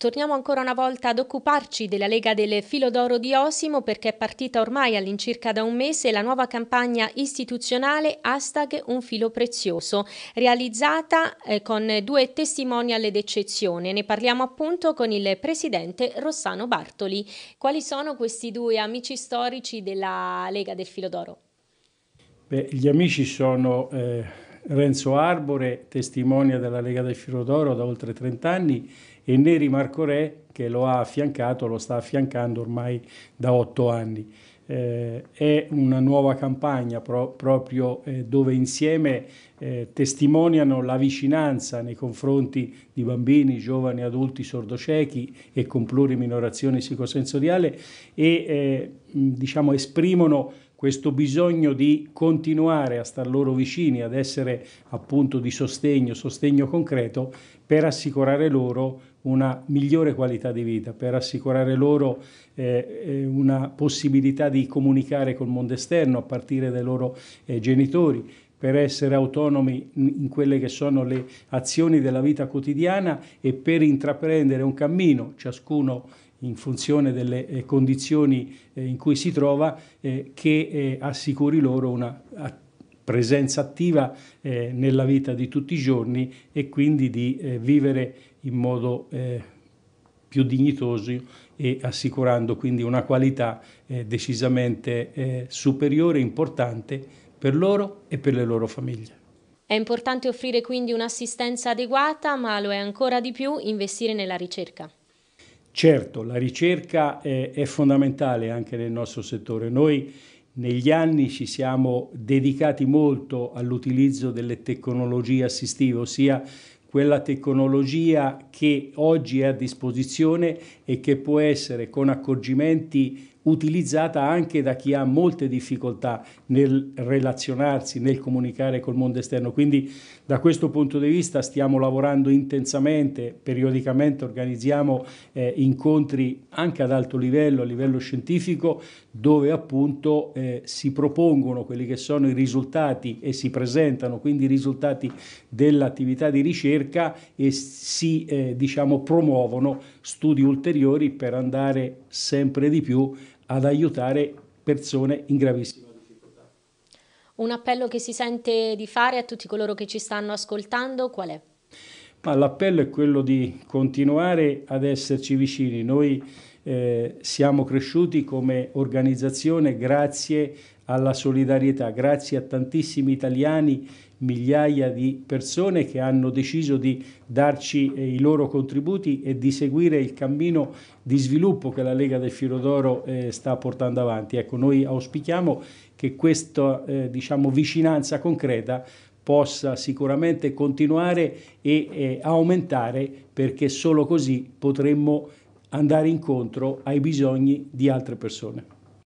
Torniamo ancora una volta ad occuparci della Lega del Filo d'Oro di Osimo perché è partita ormai all'incirca da un mese la nuova campagna istituzionale hashtag Un filo prezioso, realizzata eh, con due testimonial d'eccezione. Ne parliamo appunto con il presidente Rossano Bartoli. Quali sono questi due amici storici della Lega del Filo d'Oro? gli amici sono... Eh Renzo Arbore, testimonia della Lega del d'Oro da oltre 30 anni, e Neri Marco Re, che lo ha affiancato, lo sta affiancando ormai da 8 anni eh, è una nuova campagna pro proprio eh, dove insieme eh, testimoniano la vicinanza nei confronti di bambini, giovani, adulti sordociechi e con pluriminorazione psicosensoriale e eh, diciamo, esprimono questo bisogno di continuare a star loro vicini, ad essere appunto di sostegno, sostegno concreto per assicurare loro una migliore qualità di vita, per assicurare loro eh, eh, una possibilità di comunicare col mondo esterno a partire dai loro eh, genitori, per essere autonomi in quelle che sono le azioni della vita quotidiana e per intraprendere un cammino, ciascuno in funzione delle eh, condizioni eh, in cui si trova, che assicuri loro una attività presenza attiva eh, nella vita di tutti i giorni e quindi di eh, vivere in modo eh, più dignitoso e assicurando quindi una qualità eh, decisamente eh, superiore e importante per loro e per le loro famiglie. È importante offrire quindi un'assistenza adeguata, ma lo è ancora di più investire nella ricerca. Certo, la ricerca è, eh, è fondamentale anche nel nostro settore. Noi negli anni ci siamo dedicati molto all'utilizzo delle tecnologie assistive, ossia quella tecnologia che oggi è a disposizione e che può essere con accorgimenti utilizzata anche da chi ha molte difficoltà nel relazionarsi, nel comunicare col mondo esterno. Quindi da questo punto di vista stiamo lavorando intensamente, periodicamente organizziamo eh, incontri anche ad alto livello, a livello scientifico, dove appunto eh, si propongono quelli che sono i risultati e si presentano quindi i risultati dell'attività di ricerca e si eh, diciamo, promuovono studi ulteriori per andare sempre di più ad aiutare persone in gravissima difficoltà. Un appello che si sente di fare a tutti coloro che ci stanno ascoltando qual è? ma l'appello è quello di continuare ad esserci vicini. Noi eh, siamo cresciuti come organizzazione grazie alla solidarietà, grazie a tantissimi italiani, migliaia di persone che hanno deciso di darci eh, i loro contributi e di seguire il cammino di sviluppo che la Lega del Filo d'Oro eh, sta portando avanti. Ecco, noi auspichiamo che questa eh, diciamo, vicinanza concreta possa sicuramente continuare e eh, aumentare perché solo così potremmo andare incontro ai bisogni di altre persone.